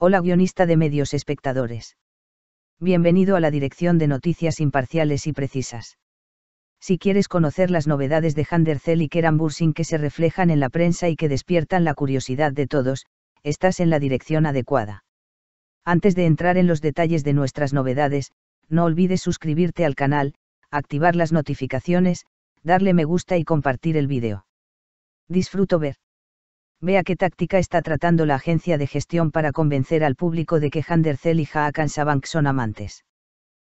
Hola guionista de medios espectadores. Bienvenido a la dirección de noticias imparciales y precisas. Si quieres conocer las novedades de Zell y Keran que se reflejan en la prensa y que despiertan la curiosidad de todos, estás en la dirección adecuada. Antes de entrar en los detalles de nuestras novedades, no olvides suscribirte al canal, activar las notificaciones, darle me gusta y compartir el vídeo. Disfruto ver. Vea qué táctica está tratando la agencia de gestión para convencer al público de que Handercel y Haakan Sabank son amantes.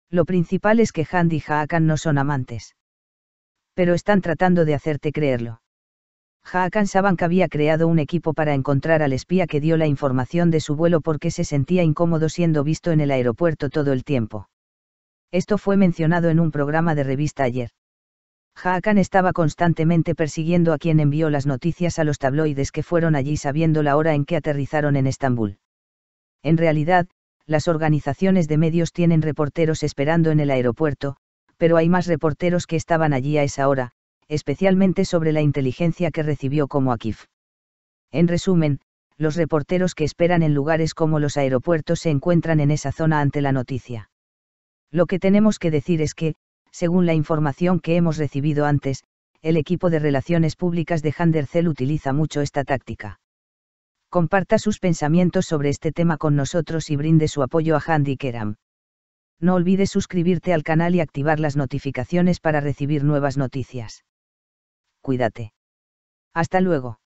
Lo principal es que Hand y Haakan no son amantes. Pero están tratando de hacerte creerlo. Haakan Sabank había creado un equipo para encontrar al espía que dio la información de su vuelo porque se sentía incómodo siendo visto en el aeropuerto todo el tiempo. Esto fue mencionado en un programa de revista ayer. Haakon estaba constantemente persiguiendo a quien envió las noticias a los tabloides que fueron allí sabiendo la hora en que aterrizaron en Estambul. En realidad, las organizaciones de medios tienen reporteros esperando en el aeropuerto, pero hay más reporteros que estaban allí a esa hora, especialmente sobre la inteligencia que recibió como Akif. En resumen, los reporteros que esperan en lugares como los aeropuertos se encuentran en esa zona ante la noticia. Lo que tenemos que decir es que, según la información que hemos recibido antes, el equipo de relaciones públicas de Handercel utiliza mucho esta táctica. Comparta sus pensamientos sobre este tema con nosotros y brinde su apoyo a Handy Keram. No olvides suscribirte al canal y activar las notificaciones para recibir nuevas noticias. Cuídate. Hasta luego.